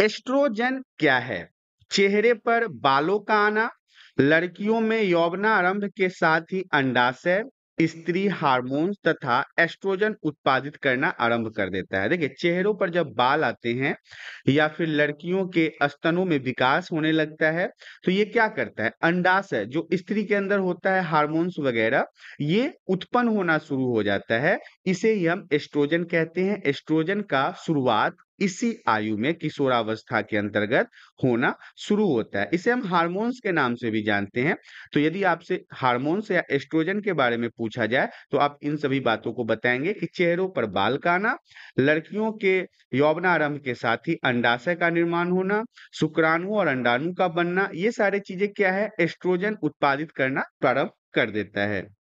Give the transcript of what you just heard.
oestrogen क्या है चेहरे पर बालों का आना लड़कियों में यौवना आरंभ के साथ ही अंडाशय स्त्री हार्मोन्स तथा एस्ट्रोजन उत्पादित करना आरंभ कर देता है देखिए चेहरों पर जब बाल आते हैं या फिर लड़कियों के स्तनों में विकास होने लगता है तो ये क्या करता है अंडाशय जो स्त्री के अंदर होता है हार्मोन्स वगैरह ये उत्पन्न होना शुरू हो जाता है इसे ही हम एस्ट्रोजन कहते हैं एस्ट्रोजन का शुरुआत इसी आयु में किशोरावस्था के अंतर्गत होना शुरू होता है इसे हम हार्मोन्स के नाम से भी जानते हैं तो यदि आपसे हार्मोन्स या एस्ट्रोजन के बारे में पूछा जाए तो आप इन सभी बातों को बताएंगे कि चेहरों पर बाल का आना लड़कियों के यौवनारंभ के साथ ही अंडाशय का निर्माण होना शुक्राणु और अंडाणु का बनना ये सारी चीजें क्या है एस्ट्रोजन उत्पादित करना प्रारंभ कर देता है